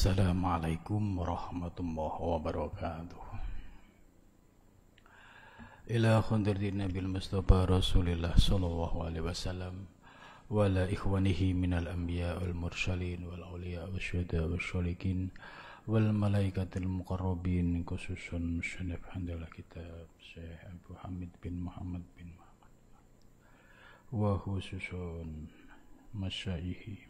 السلام عليكم ورحمة الله وبركاته إلى خندر النبي المصطفى رسول الله صلى الله عليه وسلم ولا إخوانه من الأنبياء والمرسلين والأولياء والشهداء والشالكين والملائكة المقربين خصوصا مصنف عند الكتاب شيخ أبو حميد بن محمد بن محمد وخصوصا مشايخهم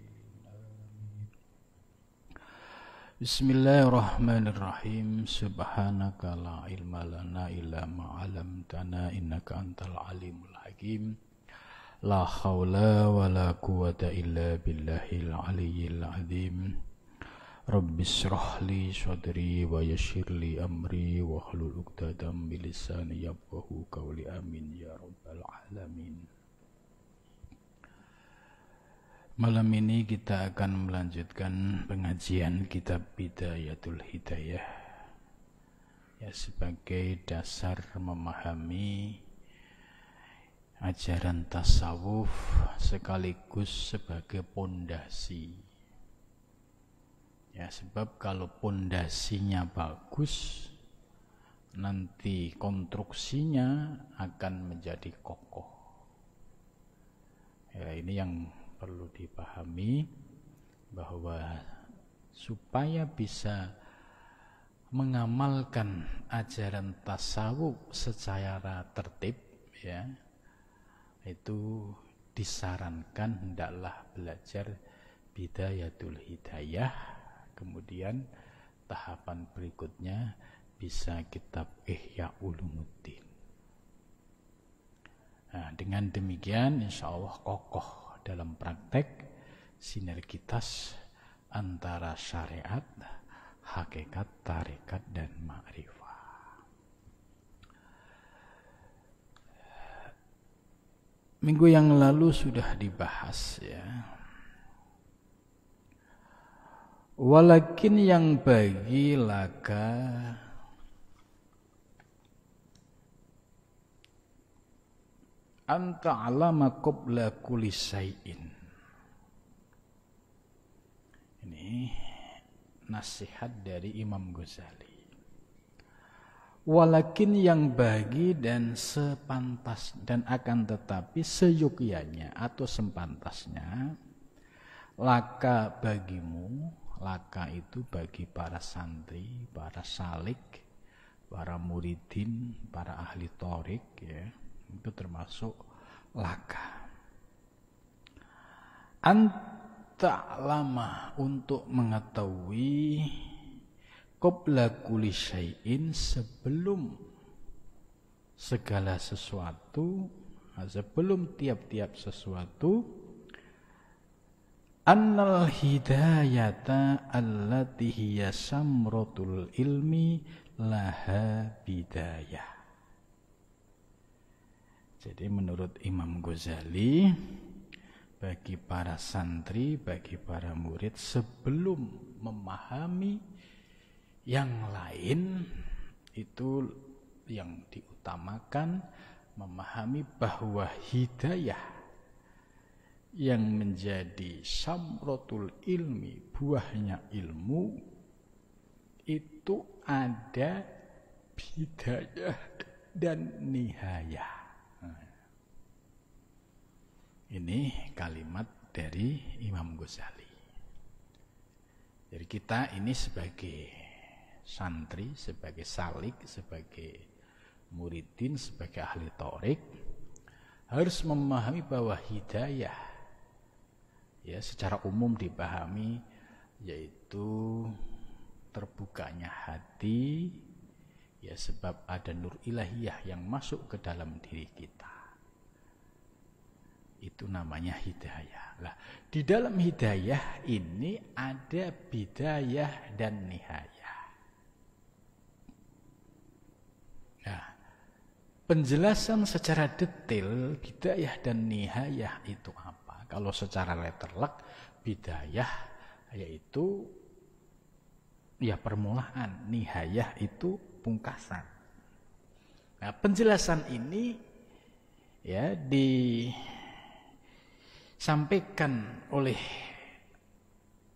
Bismillahirrahmanirrahim. Subhanaka la ilma lana illa ma 'allamtana innaka antal alimul hakim. La haula wa la quwata illa billahil aliyyil azim. Rabbi syrah li sadri wa yashirli amri wa hlul 'uqdatam min lisani yafqahu amin ya rabbal alamin. Malam ini kita akan melanjutkan pengajian kitab Bidayatul Hidayah ya sebagai dasar memahami ajaran tasawuf sekaligus sebagai pondasi. Ya sebab kalau pondasinya bagus nanti konstruksinya akan menjadi kokoh. Ya ini yang perlu dipahami bahwa supaya bisa mengamalkan ajaran tasawuf secara tertib ya itu disarankan hendaklah belajar bidayatul hidayah kemudian tahapan berikutnya bisa kitab Ihya Ulumuddin nah, dengan demikian insya Allah kokoh dalam praktek sinergitas antara syariat, hakikat, tarekat, dan ma'rifah. Minggu yang lalu sudah dibahas ya. Walakin yang bagi laga anta alama qabla kulli syai'in ini nasihat dari Imam Ghazali walakin yang bagi dan sepantas dan akan tetapi seyukianya atau sempantasnya laka bagimu laka itu bagi para santri para salik para muridin para ahli torik ya itu termasuk laka lama untuk mengetahui qabla kulli syai'in sebelum segala sesuatu nah, sebelum tiap-tiap sesuatu annal hidayata allati hiya samratul ilmi laha bidayah jadi menurut Imam Ghazali bagi para santri, bagi para murid sebelum memahami yang lain itu yang diutamakan memahami bahwa hidayah yang menjadi samrotul ilmi, buahnya ilmu itu ada hidayah dan nihayah. Ini kalimat dari Imam Ghazali. Jadi kita ini sebagai santri, sebagai salik, sebagai muridin, sebagai ahli torik harus memahami bahwa hidayah ya secara umum dipahami yaitu terbukanya hati ya sebab ada nur ilahiyah yang masuk ke dalam diri kita. Itu namanya hidayah. Lah, di dalam hidayah ini ada bidayah dan nihayah. Nah, penjelasan secara detail bidayah dan nihayah itu apa? Kalau secara letterlek bidayah yaitu ya permulaan, nihayah itu pungkasan. Nah, penjelasan ini ya di disampaikan oleh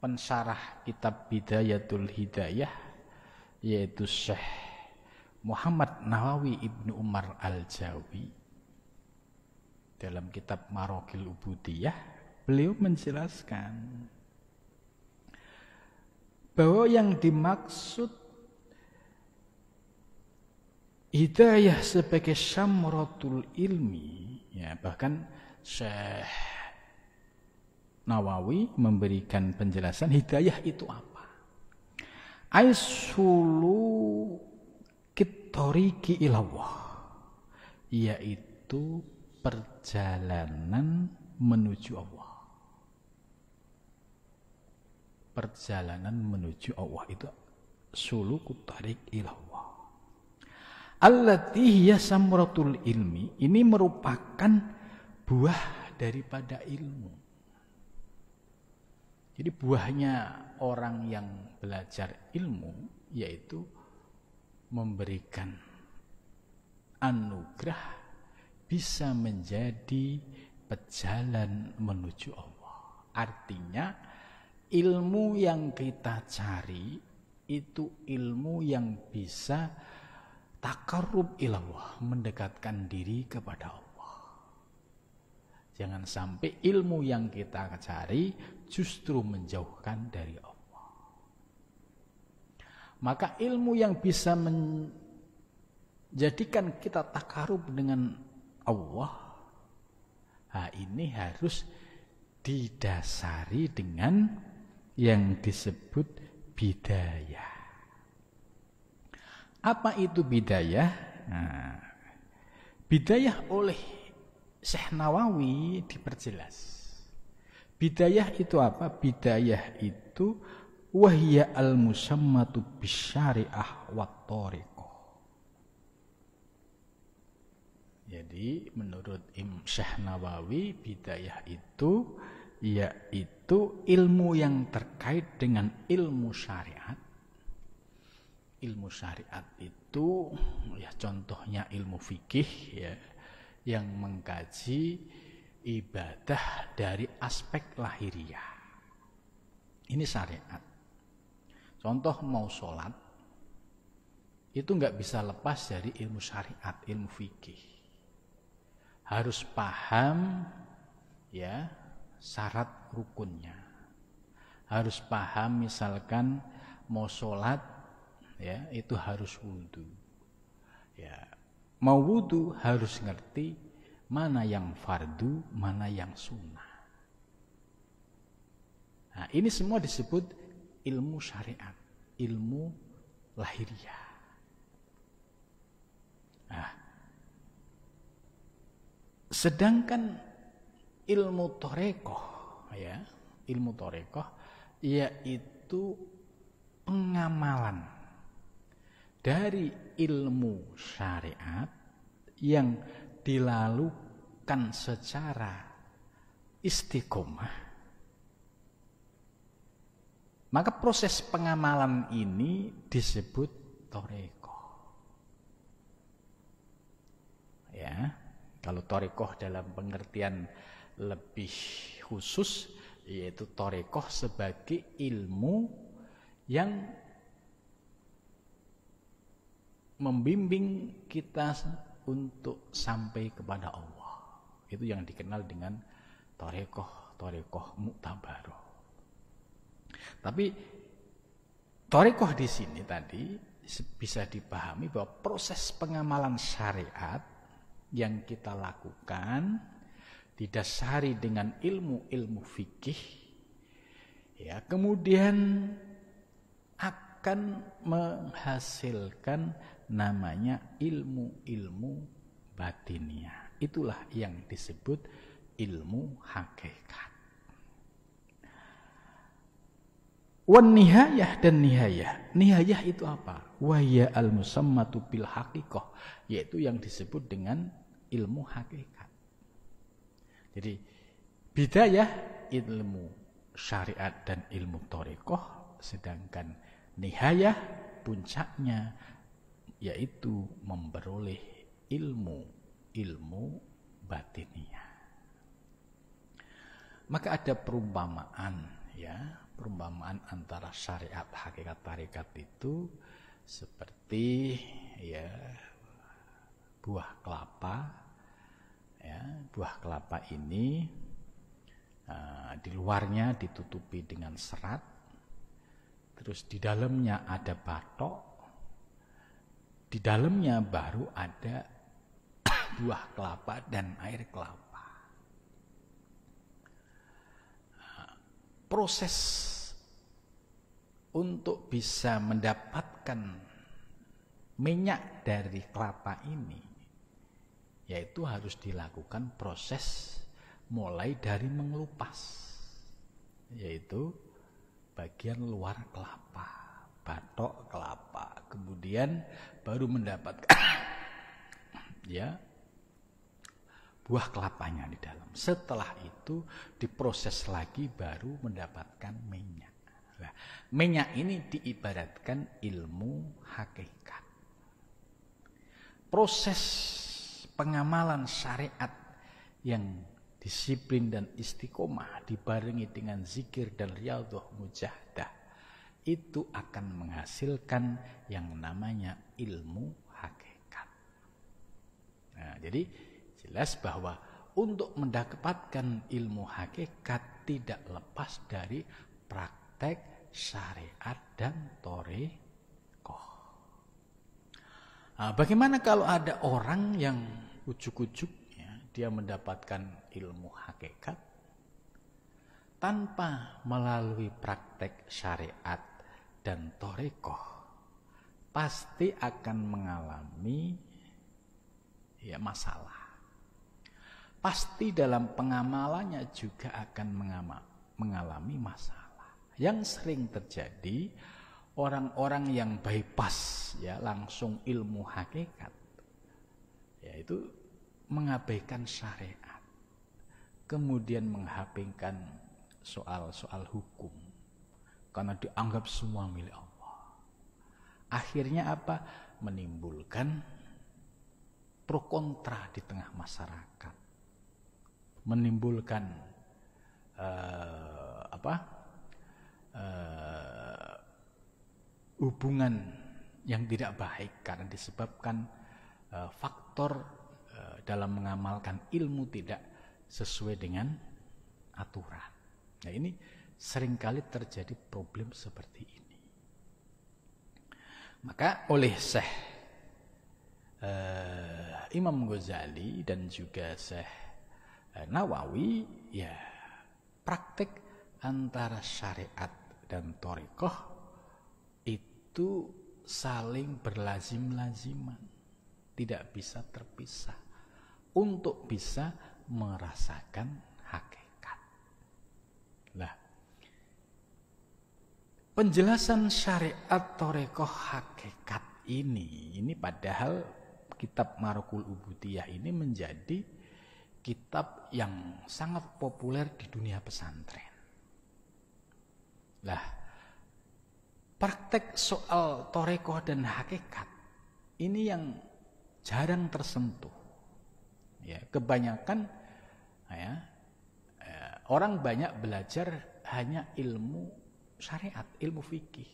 pensarah kitab Bidayatul Hidayah yaitu Syekh Muhammad Nawawi Ibnu Umar Al-Jawi dalam kitab Marokil Ubudiyah beliau menjelaskan bahwa yang dimaksud hidayah sebagai syamratul ilmi ya bahkan Syekh Nawawi memberikan penjelasan hidayah itu apa. Aisulu kitoriki ilallah yaitu perjalanan menuju Allah. Perjalanan menuju Allah itu sulu kutarik ilallah. Allati hiya samratul ilmi ini merupakan buah daripada ilmu. Jadi buahnya orang yang belajar ilmu yaitu memberikan anugerah bisa menjadi pejalan menuju Allah. Artinya ilmu yang kita cari itu ilmu yang bisa takarub ilallah, mendekatkan diri kepada Allah. Jangan sampai ilmu yang kita cari justru menjauhkan dari Allah. Maka ilmu yang bisa menjadikan kita takarub dengan Allah, nah ini harus didasari dengan yang disebut bidaya. Apa itu bidaya? Nah, bidayah oleh Syekh Nawawi diperjelas. Bidayah itu apa? Bidayah itu wahya al musammatu bisyariah wa Jadi menurut Imam Syah Nawawi bidayah itu yaitu ilmu yang terkait dengan ilmu syariat. Ilmu syariat itu ya contohnya ilmu fikih ya yang mengkaji ibadah dari aspek lahiriah. Ini syariat. Contoh mau sholat, itu nggak bisa lepas dari ilmu syariat, ilmu fikih. Harus paham ya syarat rukunnya. Harus paham misalkan mau sholat ya itu harus wudhu. Ya, mau wudhu harus ngerti mana yang fardu, mana yang sunnah. Nah, ini semua disebut ilmu syariat, ilmu lahiriah. Nah, sedangkan ilmu torekoh, ya, ilmu torekoh, yaitu pengamalan dari ilmu syariat yang dilalukan secara istiqomah maka proses pengamalan ini disebut toreko. Ya, kalau torekoh dalam pengertian lebih khusus yaitu torekoh sebagai ilmu yang membimbing kita untuk sampai kepada Allah. Itu yang dikenal dengan torekoh, torekoh mutabaro. Tapi torekoh di sini tadi bisa dipahami bahwa proses pengamalan syariat yang kita lakukan didasari dengan ilmu-ilmu fikih ya kemudian akan menghasilkan namanya ilmu-ilmu batinia. Itulah yang disebut ilmu hakikat. Wan nihayah dan nihayah. Nihayah itu apa? Wahya al musammatu bil haqiqah, Yaitu yang disebut dengan ilmu hakikat. Jadi bidayah ilmu syariat dan ilmu torikoh. Sedangkan nihayah puncaknya yaitu memperoleh ilmu ilmu batinnya maka ada perumpamaan ya perumpamaan antara syariat hakikat tarikat itu seperti ya buah kelapa ya buah kelapa ini uh, di luarnya ditutupi dengan serat terus di dalamnya ada batok di dalamnya baru ada buah kelapa dan air kelapa. Proses untuk bisa mendapatkan minyak dari kelapa ini yaitu harus dilakukan proses mulai dari mengelupas yaitu bagian luar kelapa, batok kelapa kemudian baru mendapatkan ya buah kelapanya di dalam. Setelah itu diproses lagi baru mendapatkan minyak. Nah, minyak ini diibaratkan ilmu hakikat. Proses pengamalan syariat yang disiplin dan istiqomah dibarengi dengan zikir dan riyadhah mujahadah itu akan menghasilkan yang namanya ilmu hakikat. Nah, jadi jelas bahwa untuk mendapatkan ilmu hakikat tidak lepas dari praktek syariat dan torekoh. Nah, bagaimana kalau ada orang yang ujuk-ujuk ya, dia mendapatkan ilmu hakikat tanpa melalui praktek syariat dan torekoh pasti akan mengalami ya masalah. Pasti dalam pengamalannya juga akan mengalami masalah. Yang sering terjadi orang-orang yang bypass ya langsung ilmu hakikat yaitu mengabaikan syariat kemudian menghapingkan soal-soal hukum karena dianggap semua milik Allah. Akhirnya apa? Menimbulkan pro kontra di tengah masyarakat. Menimbulkan uh, apa? Uh, hubungan yang tidak baik karena disebabkan uh, faktor uh, dalam mengamalkan ilmu tidak sesuai dengan aturan. Nah ini seringkali terjadi problem seperti ini. Maka oleh Syekh uh, Imam Ghazali dan juga Syekh uh, Nawawi ya praktik antara syariat dan torikoh itu saling berlazim-laziman tidak bisa terpisah untuk bisa merasakan hakikat. Lah penjelasan syariat torekoh hakikat ini, ini padahal kitab Marukul Ubudiyah ini menjadi kitab yang sangat populer di dunia pesantren. Lah, praktek soal torekoh dan hakikat ini yang jarang tersentuh. Ya, kebanyakan ya, eh, orang banyak belajar hanya ilmu syariat, ilmu fikih.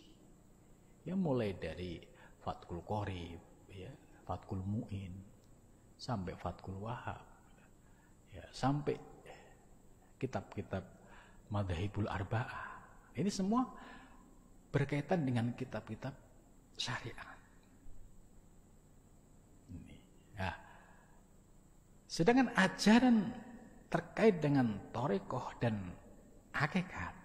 Ya mulai dari Fatkul Qorib, ya, Fatkul Mu'in, sampai Fatkul Wahab, ya, sampai kitab-kitab Madahibul Arba'ah. Ini semua berkaitan dengan kitab-kitab syariat. Ini. Nah, sedangkan ajaran terkait dengan torikoh dan hakikat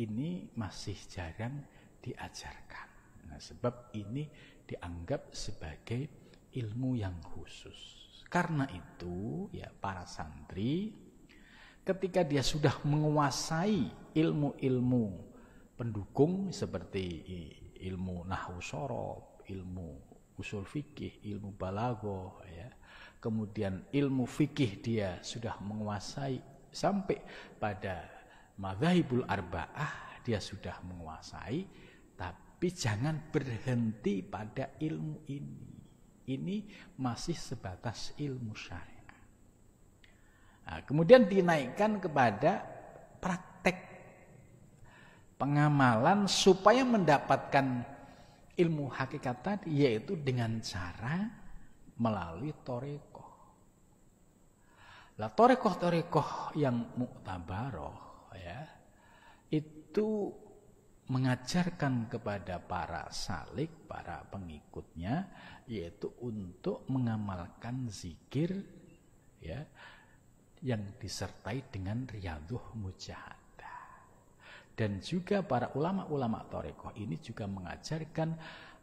ini masih jarang diajarkan. Nah, sebab ini dianggap sebagai ilmu yang khusus. Karena itu, ya para santri ketika dia sudah menguasai ilmu-ilmu pendukung seperti ilmu nahwu sorob, ilmu usul fikih, ilmu balago, ya. kemudian ilmu fikih dia sudah menguasai sampai pada madhahibul arba'ah dia sudah menguasai tapi jangan berhenti pada ilmu ini ini masih sebatas ilmu syariah nah, kemudian dinaikkan kepada praktek pengamalan supaya mendapatkan ilmu hakikat tadi yaitu dengan cara melalui torekoh. Lah torekoh-torekoh yang muktabaroh ya itu mengajarkan kepada para salik, para pengikutnya yaitu untuk mengamalkan zikir ya yang disertai dengan riyadhah mujahadah. Dan juga para ulama-ulama tarekoh ini juga mengajarkan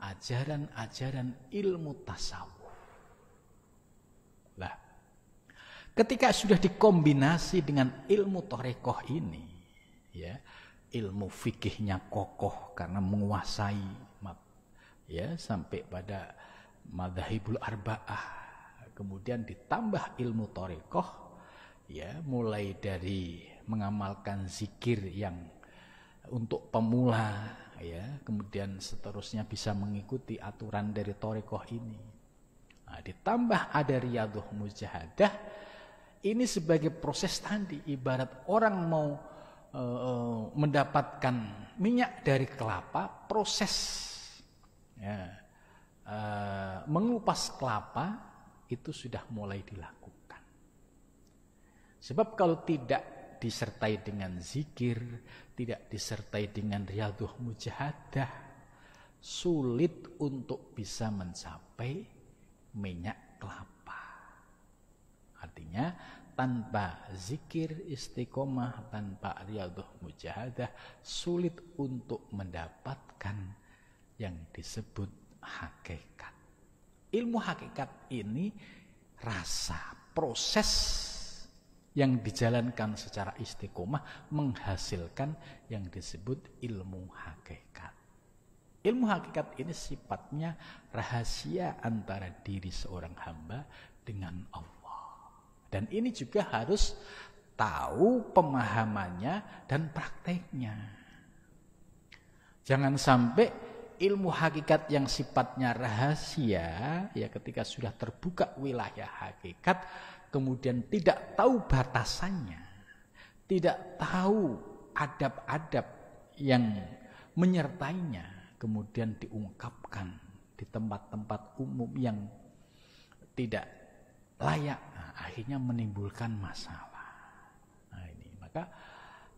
ajaran-ajaran ilmu tasawuf. Lah, Ketika sudah dikombinasi dengan ilmu torekoh ini, ya, ilmu fikihnya kokoh karena menguasai ya sampai pada madhahibul arba'ah kemudian ditambah ilmu torekoh ya mulai dari mengamalkan zikir yang untuk pemula ya kemudian seterusnya bisa mengikuti aturan dari torekoh ini nah, ditambah ada riyadhah mujahadah ini sebagai proses tadi ibarat orang mau e, e, mendapatkan minyak dari kelapa proses ya, e, mengupas kelapa itu sudah mulai dilakukan sebab kalau tidak disertai dengan zikir tidak disertai dengan riaduh mujahadah sulit untuk bisa mencapai minyak kelapa dirinya tanpa zikir istiqomah, tanpa riyadhah mujahadah sulit untuk mendapatkan yang disebut hakikat. Ilmu hakikat ini rasa, proses yang dijalankan secara istiqomah menghasilkan yang disebut ilmu hakikat. Ilmu hakikat ini sifatnya rahasia antara diri seorang hamba dengan Allah. Dan ini juga harus tahu pemahamannya dan prakteknya. Jangan sampai ilmu hakikat yang sifatnya rahasia, ya ketika sudah terbuka wilayah hakikat, kemudian tidak tahu batasannya, tidak tahu adab-adab yang menyertainya, kemudian diungkapkan di tempat-tempat umum yang tidak layak nah, akhirnya menimbulkan masalah nah ini maka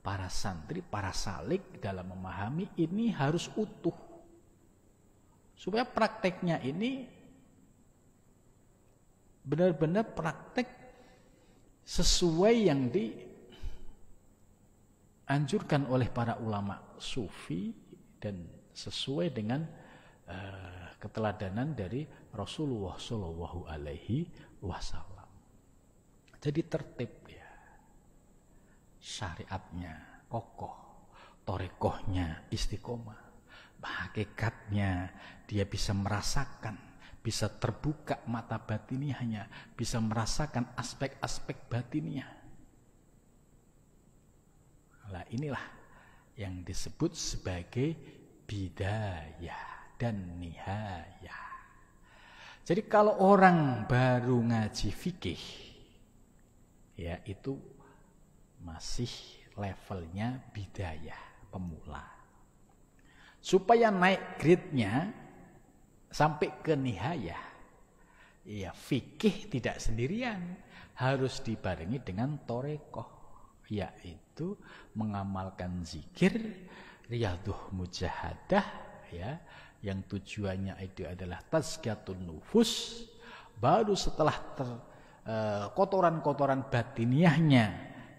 para santri para salik dalam memahami ini harus utuh supaya prakteknya ini benar-benar praktek sesuai yang dianjurkan oleh para ulama sufi dan sesuai dengan uh, keteladanan dari Rasulullah Shallallahu Alaihi wasallam. Jadi tertib ya. Syariatnya kokoh, torekohnya istiqomah. Hakikatnya dia bisa merasakan bisa terbuka mata batiniahnya, bisa merasakan aspek-aspek batinnya. Nah, inilah yang disebut sebagai bidayah dan nihayah. Jadi kalau orang baru ngaji fikih, ya itu masih levelnya bidaya pemula. Supaya naik grade-nya sampai ke nihaya, ya fikih tidak sendirian, harus dibarengi dengan torekoh, yaitu mengamalkan zikir, riyadhah mujahadah, ya yang tujuannya itu adalah tazkiyatun nufus baru setelah ter, e, kotoran-kotoran batiniahnya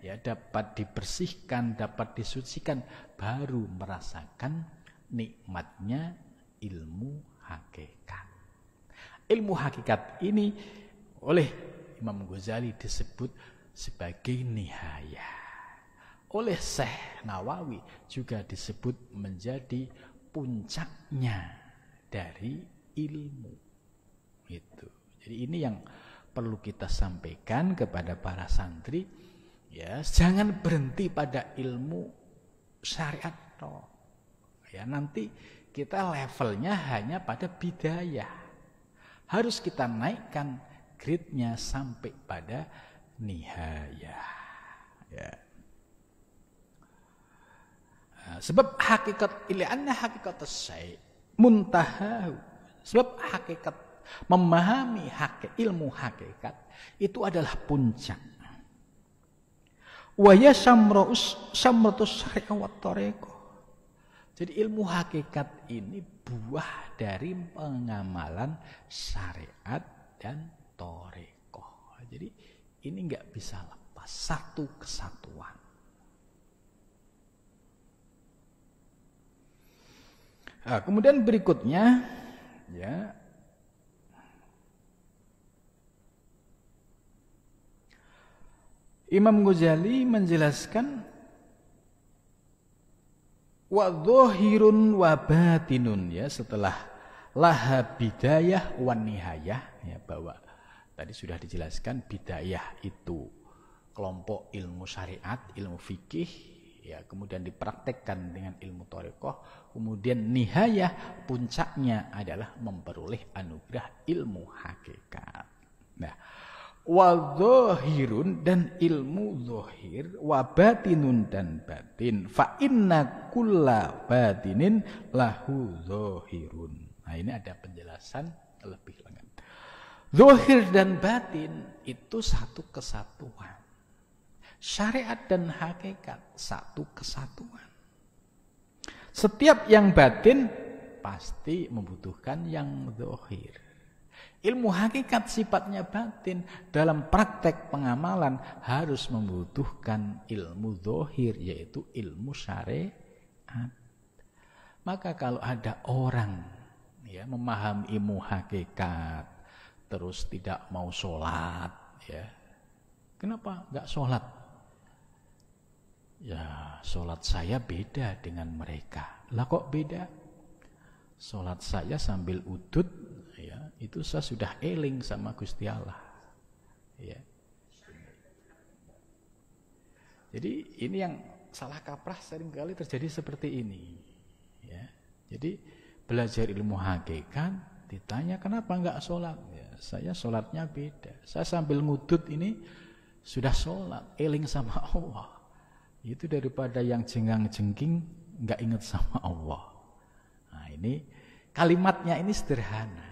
ya dapat dibersihkan, dapat disucikan baru merasakan nikmatnya ilmu hakikat. Ilmu hakikat ini oleh Imam Ghazali disebut sebagai nihaya. Oleh Syekh Nawawi juga disebut menjadi puncaknya dari ilmu. itu. Jadi ini yang perlu kita sampaikan kepada para santri, ya, jangan berhenti pada ilmu syariat toh. Ya, nanti kita levelnya hanya pada bidayah. Harus kita naikkan grade-nya sampai pada nihaya. Ya. Sebab hakikat iliannya hakikat syai muntahahu. Sebab hakikat memahami hak ilmu hakikat itu adalah puncak. Waya yasamrus samratus Jadi ilmu hakikat ini buah dari pengamalan syariat dan torekoh. Jadi ini nggak bisa lepas satu kesatuan. Nah, kemudian berikutnya ya Imam Ghazali menjelaskan wa dhahirun wa batinun ya setelah laha bidayah wa nihayah ya bahwa tadi sudah dijelaskan bidayah itu kelompok ilmu syariat, ilmu fikih ya kemudian dipraktekkan dengan ilmu torikoh kemudian nihayah puncaknya adalah memperoleh anugerah ilmu hakikat nah wadzohirun dan ilmu zohir wabatinun dan batin fa inna kulla batinin lahu zohirun nah ini ada penjelasan lebih lengkap zohir dan batin itu satu kesatuan Syariat dan hakikat satu kesatuan. Setiap yang batin pasti membutuhkan yang zohir. Ilmu hakikat sifatnya batin dalam praktek pengamalan harus membutuhkan ilmu zohir yaitu ilmu syariat. Maka kalau ada orang ya memahami ilmu hakikat terus tidak mau sholat ya kenapa nggak sholat Ya, sholat saya beda dengan mereka. Lah kok beda? Sholat saya sambil udut, ya, itu saya sudah eling sama Gusti Allah. Ya. Jadi ini yang salah kaprah seringkali terjadi seperti ini. Ya. Jadi belajar ilmu hakikat, ditanya kenapa nggak sholat? Ya, saya sholatnya beda. Saya sambil ngudut ini sudah sholat, eling sama Allah itu daripada yang jengang-jengking nggak ingat sama Allah. Nah, ini kalimatnya ini sederhana.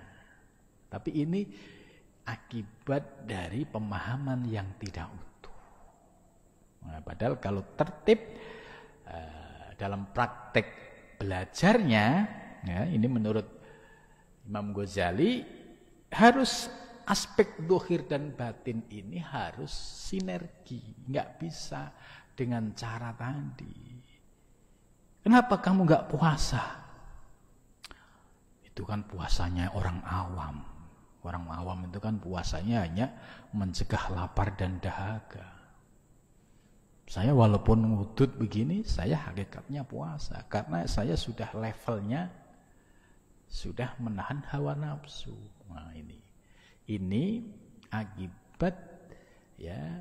Tapi ini akibat dari pemahaman yang tidak utuh. Nah, padahal kalau tertib eh, dalam praktek belajarnya, ya, ini menurut Imam Ghazali harus aspek dohir dan batin ini harus sinergi, nggak bisa dengan cara tadi. Kenapa kamu nggak puasa? Itu kan puasanya orang awam. Orang awam itu kan puasanya hanya mencegah lapar dan dahaga. Saya walaupun ngudut begini, saya hakikatnya puasa. Karena saya sudah levelnya, sudah menahan hawa nafsu. Nah ini, ini akibat ya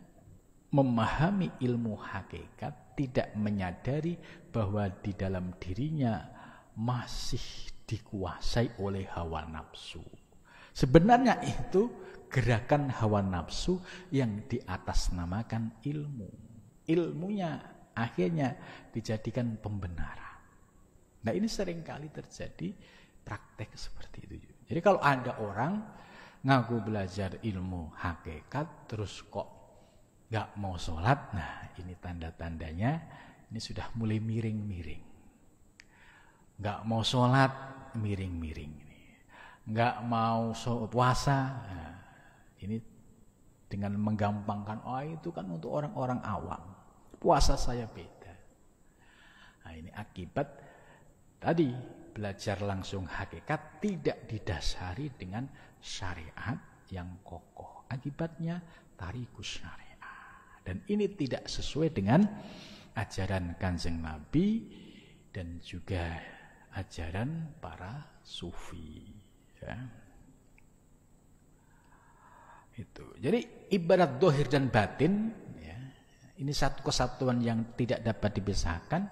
memahami ilmu hakikat tidak menyadari bahwa di dalam dirinya masih dikuasai oleh hawa nafsu. Sebenarnya itu gerakan hawa nafsu yang di atas namakan ilmu. Ilmunya akhirnya dijadikan pembenaran. Nah ini seringkali terjadi praktek seperti itu. Jadi kalau ada orang ngaku belajar ilmu hakikat terus kok nggak mau sholat, nah ini tanda-tandanya ini sudah mulai miring-miring. Nggak mau sholat, miring-miring. ini Nggak mau puasa, nah, ini dengan menggampangkan, oh itu kan untuk orang-orang awam. Puasa saya beda. Nah ini akibat tadi belajar langsung hakikat tidak didasari dengan syariat yang kokoh. Akibatnya tarikus syariat. Dan ini tidak sesuai dengan ajaran kanjeng Nabi dan juga ajaran para sufi. Ya. Itu. Jadi ibarat dohir dan batin, ya, ini satu kesatuan yang tidak dapat dipisahkan.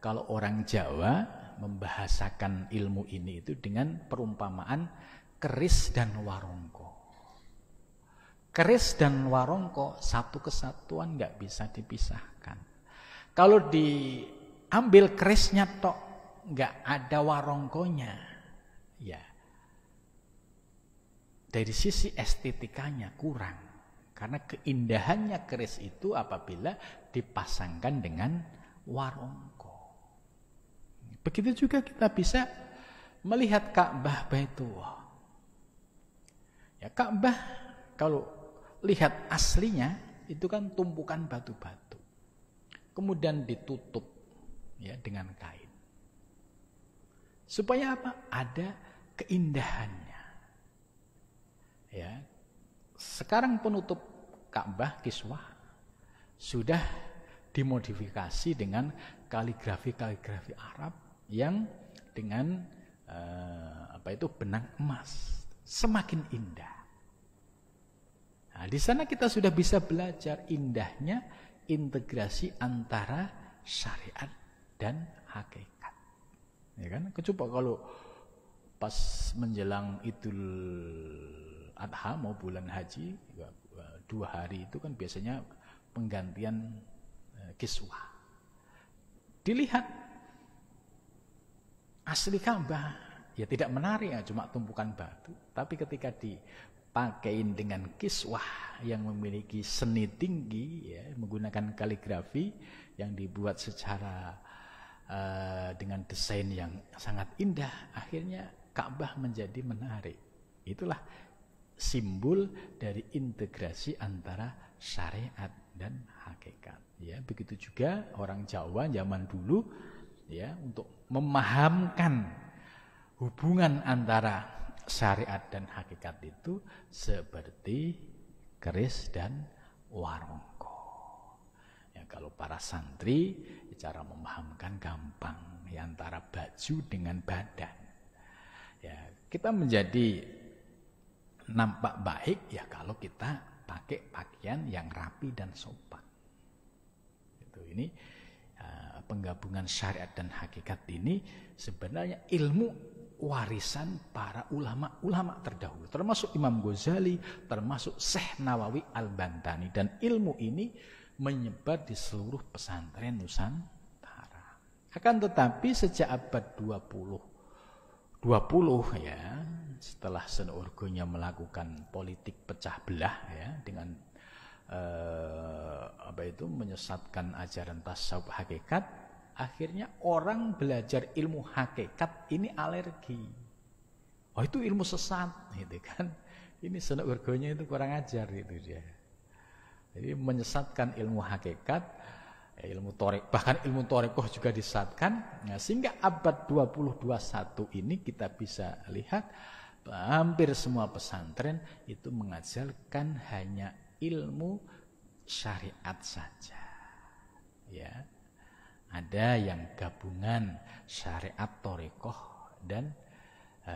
Kalau orang Jawa membahasakan ilmu ini itu dengan perumpamaan keris dan warungko. Keris dan warongko satu kesatuan nggak bisa dipisahkan. Kalau diambil kerisnya tok nggak ada warongkonya, ya dari sisi estetikanya kurang karena keindahannya keris itu apabila dipasangkan dengan warongko. Begitu juga kita bisa melihat Ka'bah Baitullah. Ya Ka'bah kalau lihat aslinya itu kan tumpukan batu-batu. Kemudian ditutup ya dengan kain. Supaya apa? Ada keindahannya. Ya. Sekarang penutup Ka'bah kiswah sudah dimodifikasi dengan kaligrafi-kaligrafi Arab yang dengan eh, apa itu benang emas semakin indah. Nah, di sana kita sudah bisa belajar indahnya integrasi antara syariat dan hakikat. Ya kan? Kecuali kalau pas menjelang Idul Adha mau bulan haji ya, dua hari itu kan biasanya penggantian eh, kiswah. Dilihat asli Ka'bah ya tidak menarik ya cuma tumpukan batu, tapi ketika di pakain dengan kiswah yang memiliki seni tinggi ya, menggunakan kaligrafi yang dibuat secara uh, dengan desain yang sangat indah akhirnya Ka'bah menjadi menarik itulah simbol dari integrasi antara syariat dan hakikat ya begitu juga orang Jawa zaman dulu ya untuk memahamkan hubungan antara syariat dan hakikat itu seperti keris dan warungko. Ya, kalau para santri cara memahamkan gampang ya, antara baju dengan badan. Ya, kita menjadi nampak baik ya kalau kita pakai pakaian yang rapi dan sopan. Itu ini eh, penggabungan syariat dan hakikat ini sebenarnya ilmu warisan para ulama-ulama terdahulu termasuk Imam Ghazali termasuk Syekh Nawawi Al-Bantani dan ilmu ini menyebar di seluruh pesantren Nusantara akan tetapi sejak abad 20 20 ya setelah Senurgonya melakukan politik pecah belah ya dengan eh, apa itu menyesatkan ajaran tasawuf hakikat akhirnya orang belajar ilmu hakikat ini alergi. Oh itu ilmu sesat gitu kan. Ini senok bergonya itu kurang ajar gitu dia. Jadi menyesatkan ilmu hakikat, eh, ilmu torek, bahkan ilmu torekoh juga disesatkan. Nah, sehingga abad 2021 ini kita bisa lihat hampir semua pesantren itu mengajarkan hanya ilmu syariat saja. Ya ada yang gabungan syariat torekoh dan e,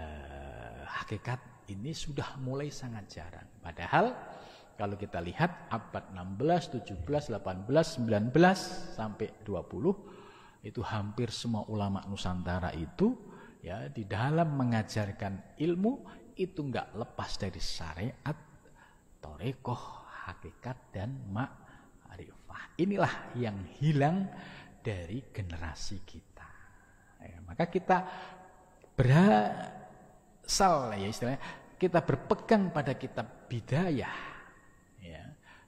hakikat ini sudah mulai sangat jarang. Padahal kalau kita lihat abad 16, 17, 18, 19 sampai 20 itu hampir semua ulama Nusantara itu ya di dalam mengajarkan ilmu itu nggak lepas dari syariat torekoh hakikat dan ma'rifah inilah yang hilang dari generasi kita. Ya, maka kita berasal ya istilahnya kita berpegang pada kitab bidayah, ya,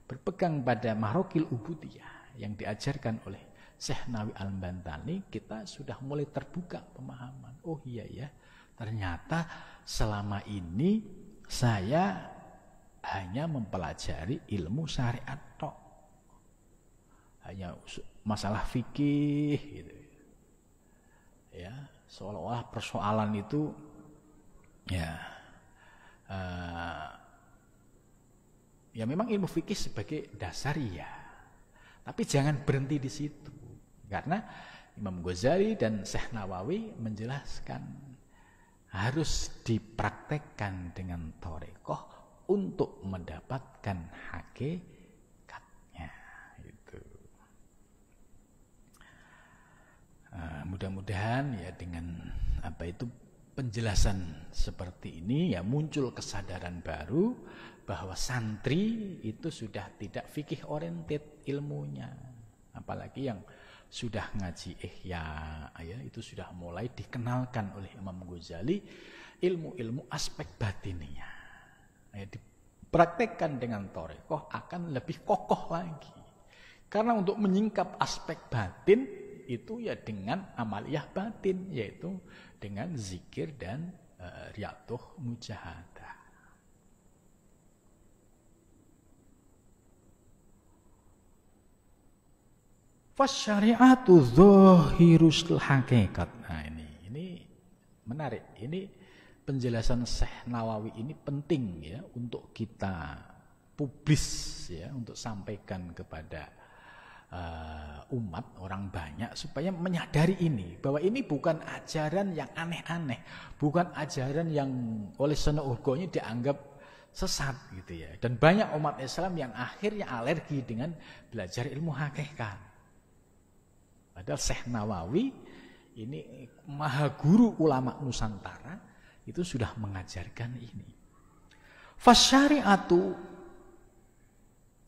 berpegang pada marokil ubudiyah yang diajarkan oleh Syekh Nawawi Al Bantani, kita sudah mulai terbuka pemahaman. Oh iya ya, ternyata selama ini saya hanya mempelajari ilmu syariat tok hanya masalah fikih gitu. Ya, seolah-olah persoalan itu ya uh, ya memang ilmu fikih sebagai dasar ya. Tapi jangan berhenti di situ. Karena Imam Ghazali dan Syekh Nawawi menjelaskan harus dipraktekkan dengan torekoh untuk mendapatkan hakikat Ah, mudah-mudahan ya dengan apa itu penjelasan seperti ini ya muncul kesadaran baru bahwa santri itu sudah tidak fikih oriented ilmunya apalagi yang sudah ngaji ihya ya itu sudah mulai dikenalkan oleh Imam Ghazali ilmu-ilmu aspek batinnya ya, dipraktekkan dengan torekoh akan lebih kokoh lagi karena untuk menyingkap aspek batin itu ya dengan amaliyah batin yaitu dengan zikir dan e, eh, riyatuh mujahadah. Fasyari'atu zahirul hakikat. Nah ini ini menarik. Ini penjelasan Syekh Nawawi ini penting ya untuk kita publis ya untuk sampaikan kepada uh, umat, orang banyak supaya menyadari ini bahwa ini bukan ajaran yang aneh-aneh, bukan ajaran yang oleh seno urgonya dianggap sesat gitu ya. Dan banyak umat Islam yang akhirnya alergi dengan belajar ilmu hakikat. Padahal Syekh Nawawi ini maha guru ulama Nusantara itu sudah mengajarkan ini. Fasyari'atu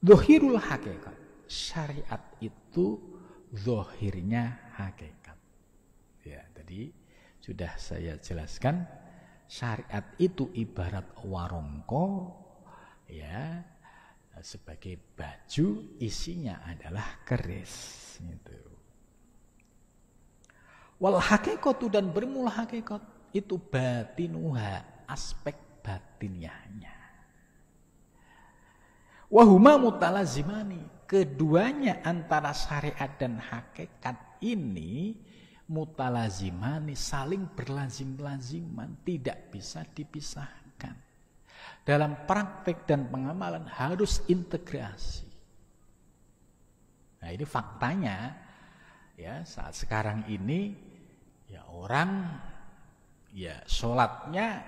dohirul hakikat syariat itu zohirnya hakikat. Ya, tadi sudah saya jelaskan syariat itu ibarat warongko ya sebagai baju isinya adalah keris gitu. Wal hakikatu dan bermula hakikat itu batinuha aspek batinnya. Wahuma mutalazimani keduanya antara syariat dan hakikat ini mutalazimani saling berlazim-laziman tidak bisa dipisahkan dalam praktek dan pengamalan harus integrasi nah ini faktanya ya saat sekarang ini ya orang ya sholatnya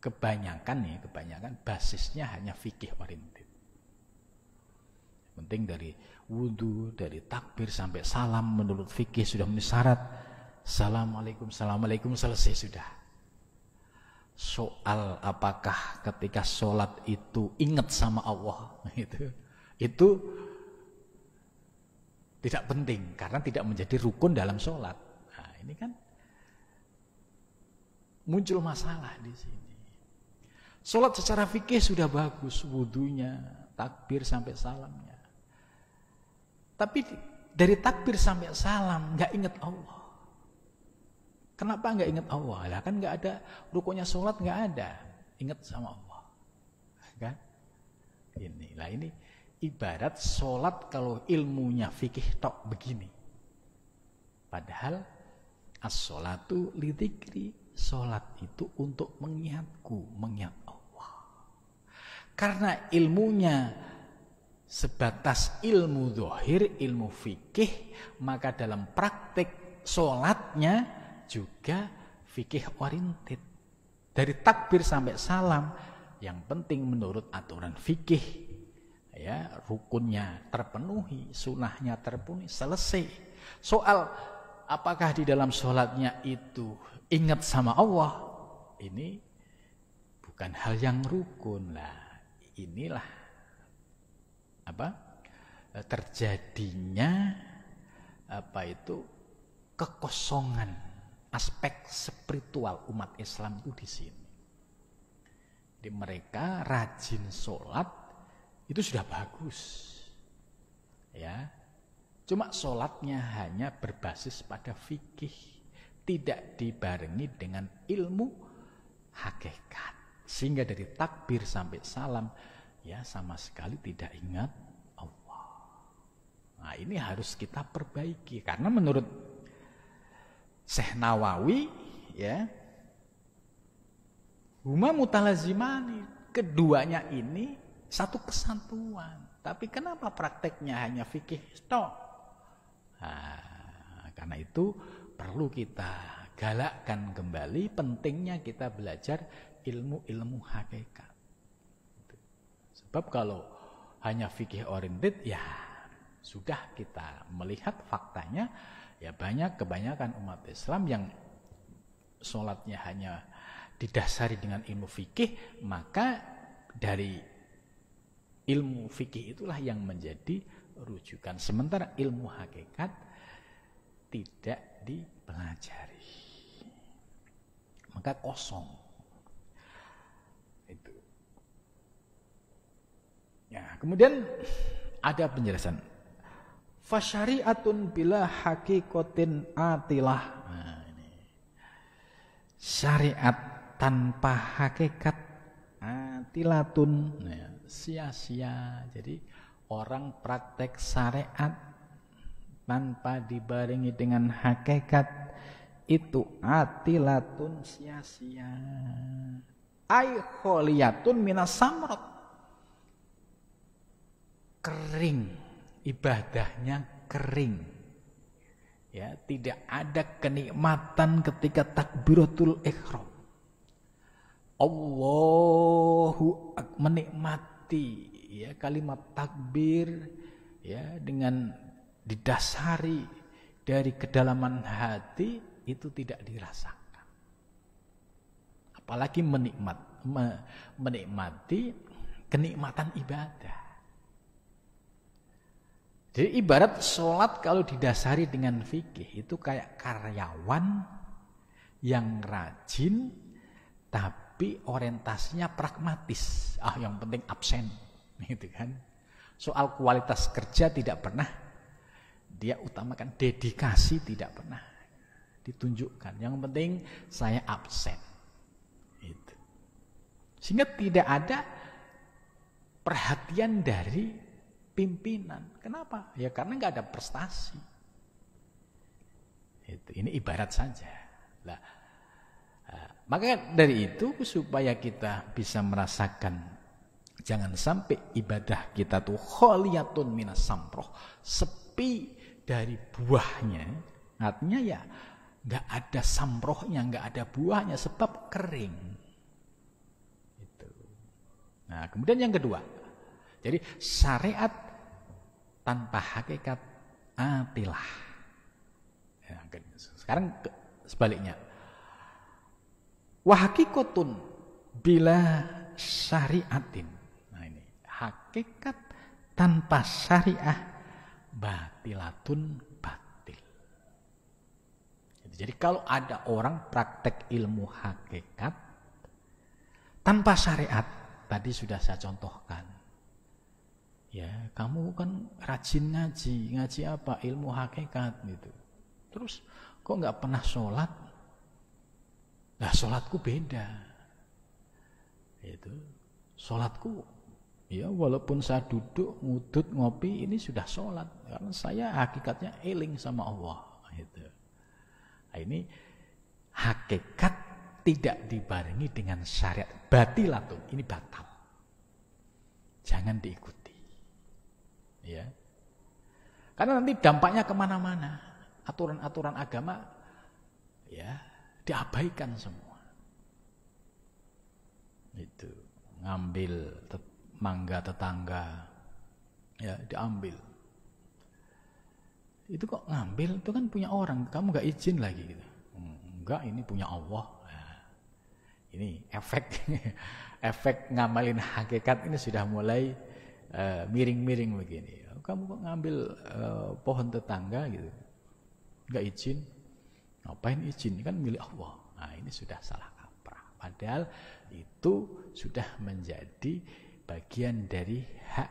kebanyakan nih kebanyakan basisnya hanya fikih orientir penting dari wudhu, dari takbir sampai salam menurut fikih sudah memenuhi syarat. Assalamualaikum, Assalamualaikum selesai sudah. Soal apakah ketika sholat itu ingat sama Allah itu, itu tidak penting karena tidak menjadi rukun dalam sholat. Nah, ini kan muncul masalah di sini. Sholat secara fikih sudah bagus, wudhunya, takbir sampai salamnya. Tapi dari takbir sampai salam nggak ingat Allah. Kenapa nggak ingat Allah? Ya kan nggak ada rukunya sholat nggak ada. Ingat sama Allah, kan? Inilah ini ibarat sholat kalau ilmunya fikih tok begini. Padahal as-sholatu litikri Sholat itu untuk mengingatku, mengingat Allah. Karena ilmunya sebatas ilmu dohir, ilmu fikih, maka dalam praktik sholatnya juga fikih oriented. Dari takbir sampai salam, yang penting menurut aturan fikih, ya rukunnya terpenuhi, sunnahnya terpenuhi, selesai. Soal apakah di dalam sholatnya itu ingat sama Allah, ini bukan hal yang rukun lah. Inilah apa e, terjadinya apa itu kekosongan aspek spiritual umat Islam itu di sini. di mereka rajin sholat itu sudah bagus, ya. Cuma sholatnya hanya berbasis pada fikih, tidak dibarengi dengan ilmu hakikat. Sehingga dari takbir sampai salam ya sama sekali tidak ingat Allah. Nah, ini harus kita perbaiki karena menurut Syekh Nawawi ya Huma mutalazimani keduanya ini satu kesatuan. Tapi kenapa prakteknya hanya fikih stok? Nah, karena itu perlu kita galakkan kembali pentingnya kita belajar ilmu-ilmu hakikat. Sebab kalau hanya fikih oriented ya sudah kita melihat faktanya ya banyak kebanyakan umat Islam yang sholatnya hanya didasari dengan ilmu fikih maka dari ilmu fikih itulah yang menjadi rujukan sementara ilmu hakikat tidak dipelajari maka kosong Ya, kemudian ada penjelasan. Fasyariatun bila hakikotin atilah. Nah, ini. Syariat tanpa hakikat atilatun nah, ya, sia-sia. Jadi orang praktek syariat tanpa dibarengi dengan hakikat itu atilatun sia-sia. Aikholiatun kholiyatun minas kering, ibadahnya kering. Ya, tidak ada kenikmatan ketika takbiratul ihram. Allahu menikmati ya kalimat takbir ya dengan didasari dari kedalaman hati itu tidak dirasakan. Apalagi menikmat menikmati kenikmatan ibadah. Jadi ibarat sholat kalau didasari dengan fikih itu kayak karyawan yang rajin tapi orientasinya pragmatis. Ah yang penting absen gitu kan. Soal kualitas kerja tidak pernah dia utamakan dedikasi tidak pernah ditunjukkan. Yang penting saya absen. Gitu. Sehingga tidak ada perhatian dari pimpinan. Kenapa? Ya karena nggak ada prestasi. Itu, ini ibarat saja. Lah, eh, maka dari itu supaya kita bisa merasakan jangan sampai ibadah kita tuh kholiyatun minas samproh sepi dari buahnya artinya ya nggak ada samprohnya nggak ada buahnya sebab kering nah kemudian yang kedua jadi syariat tanpa hakikat atilah. Ya, Sekarang sebaliknya. Wahakikotun bila syariatin. Nah ini hakikat tanpa syariah batilatun batil. Jadi kalau ada orang praktek ilmu hakikat tanpa syariat, tadi sudah saya contohkan, Ya, kamu kan rajin ngaji, ngaji apa? Ilmu hakikat gitu. Terus kok nggak pernah sholat? Nah, sholatku beda. Itu, sholatku ya walaupun saya duduk ngudut ngopi ini sudah sholat karena saya hakikatnya eling sama Allah. Itu. Nah, ini hakikat tidak dibarengi dengan syariat batilatun ini batal jangan diikuti Ya. Karena nanti dampaknya kemana-mana. Aturan-aturan agama ya diabaikan semua. Itu ngambil tet mangga tetangga ya diambil. Itu kok ngambil itu kan punya orang, kamu gak izin lagi gitu. Enggak, ini punya Allah. ini efek efek ngamalin hakikat ini sudah mulai Eh, miring-miring uh, begini. Kamu kok ngambil uh, pohon tetangga gitu? Gak izin? Ngapain izin? Kan milik Allah. Nah ini sudah salah kaprah. Padahal itu sudah menjadi bagian dari hak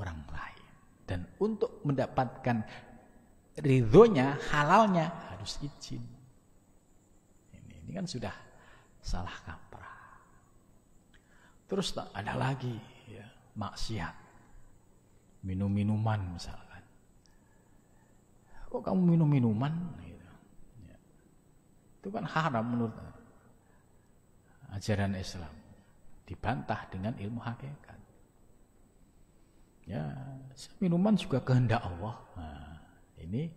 orang lain. Dan untuk mendapatkan ridhonya, halalnya harus izin. Ini, ini kan sudah salah kaprah. Terus tak ada lagi ya, maksiat. Minum minuman misalkan. Kok kamu minum minuman? Gitu. Ya. Itu kan haram menurut ajaran Islam. Dibantah dengan ilmu hakikat. Ya, minuman juga kehendak Allah. Nah, ini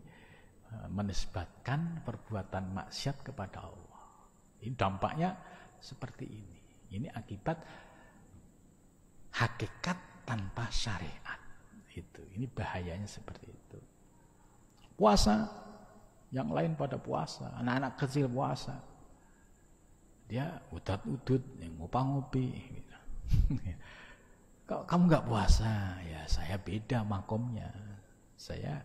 e, menisbatkan perbuatan maksiat kepada Allah. Ini dampaknya seperti ini. Ini akibat hakikat tanpa syariat. Itu, ini bahayanya seperti itu. Puasa, yang lain pada puasa, anak-anak kecil puasa. Dia udat-udut, ngupang-ngupi. Gitu. Kalau kamu nggak puasa, ya saya beda makomnya. Saya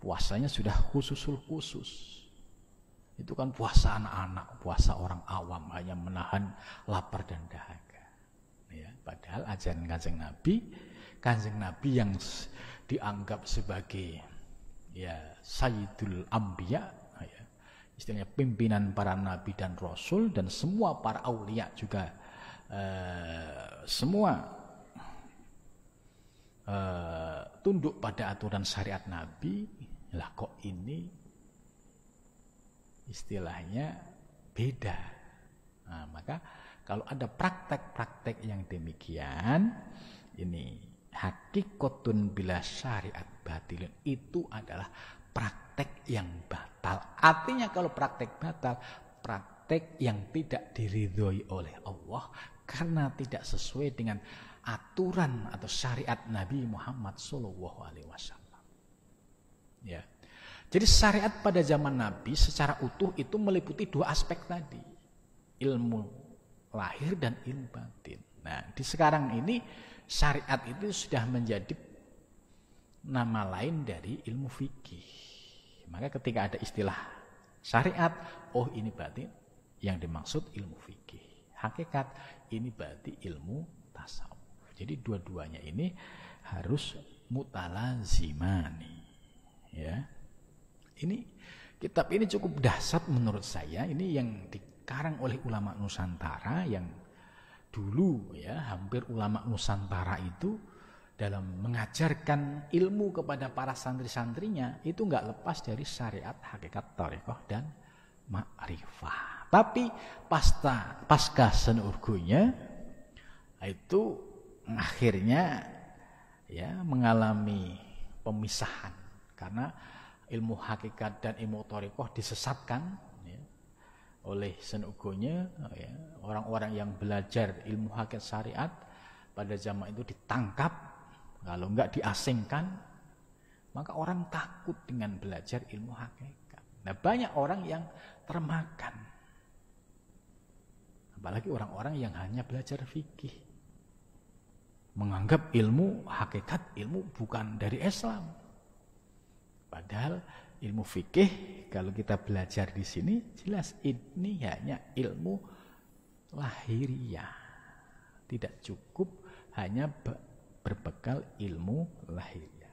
puasanya sudah khususul khusus. Itu kan puasa anak-anak, puasa orang awam hanya menahan lapar dan dahaga. Padahal ajaran kanjeng Nabi, kanjeng Nabi yang dianggap sebagai ya Sayyidul Ambiya, ya, istilahnya pimpinan para nabi dan rasul dan semua para aulia juga uh, semua uh, tunduk pada aturan syariat Nabi. Lah kok ini istilahnya beda. Nah, maka kalau ada praktek-praktek yang demikian, ini hakikotun bila syariat batilun itu adalah praktek yang batal. Artinya kalau praktek batal, praktek yang tidak diridhoi oleh Allah karena tidak sesuai dengan aturan atau syariat Nabi Muhammad Shallallahu Alaihi Wasallam. Ya. Jadi syariat pada zaman Nabi secara utuh itu meliputi dua aspek tadi. Ilmu lahir dan ilmu batin. Nah, di sekarang ini syariat itu sudah menjadi nama lain dari ilmu fikih. Maka ketika ada istilah syariat, oh ini batin yang dimaksud ilmu fikih. Hakikat ini berarti ilmu tasawuf. Jadi dua-duanya ini harus mutalazimani. Ya. Ini kitab ini cukup dahsyat menurut saya. Ini yang di sekarang oleh ulama Nusantara yang dulu ya hampir ulama Nusantara itu dalam mengajarkan ilmu kepada para santri-santrinya itu nggak lepas dari syariat hakikat tarekoh dan makrifah. Tapi pasta pasca senurgunya itu akhirnya ya mengalami pemisahan karena ilmu hakikat dan ilmu tarekoh disesatkan oleh senugonya ya, orang-orang yang belajar ilmu hakikat syariat pada zaman itu ditangkap kalau enggak diasingkan maka orang takut dengan belajar ilmu hakikat nah banyak orang yang termakan apalagi orang-orang yang hanya belajar fikih menganggap ilmu hakikat ilmu bukan dari Islam padahal ilmu fikih kalau kita belajar di sini jelas ini hanya ilmu lahiriah. Tidak cukup hanya berbekal ilmu lahiriah.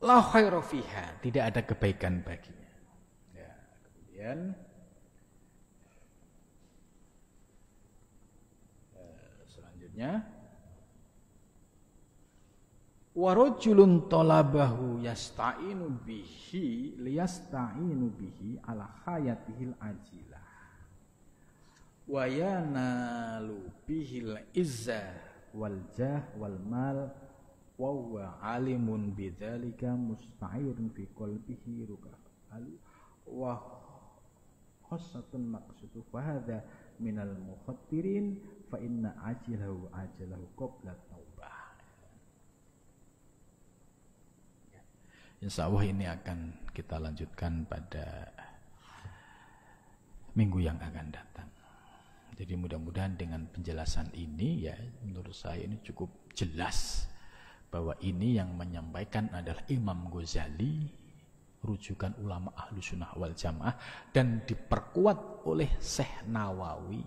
La khairu fiha, tidak ada kebaikan baginya. Ya, kemudian eh, selanjutnya Warujulun tolabahu yasta'inu bihi liyasta'inu bihi ala hayatihil ajilah Wayana lubihil bihil izza wal jah wal mal wa huwa alimun bidzalika musta'irun fi qalbihi rukal wa khassatun maqsudu fa hadza minal mukhatirin fa inna ajilahu ajalahu qabla tawbah Insya Allah ini akan kita lanjutkan pada minggu yang akan datang. Jadi mudah-mudahan dengan penjelasan ini ya menurut saya ini cukup jelas bahwa ini yang menyampaikan adalah Imam Ghazali rujukan ulama ahlu sunnah wal jamaah dan diperkuat oleh Syekh Nawawi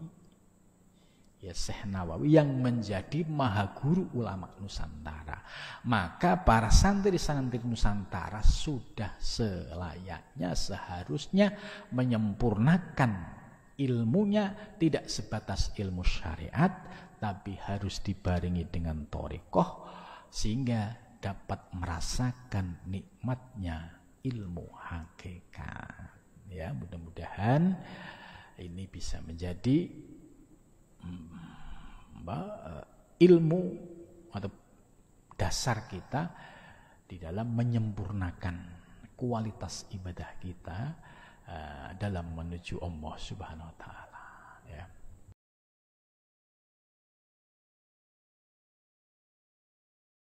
ya Syekh Nawawi yang menjadi maha guru ulama Nusantara. Maka para santri-santri Nusantara sudah selayaknya seharusnya menyempurnakan ilmunya tidak sebatas ilmu syariat tapi harus dibaringi dengan torikoh sehingga dapat merasakan nikmatnya ilmu hakikat ya mudah-mudahan ini bisa menjadi Eh, ilmu atau dasar kita di dalam menyempurnakan kualitas ibadah kita eh, dalam menuju Allah Subhanahu wa taala ya.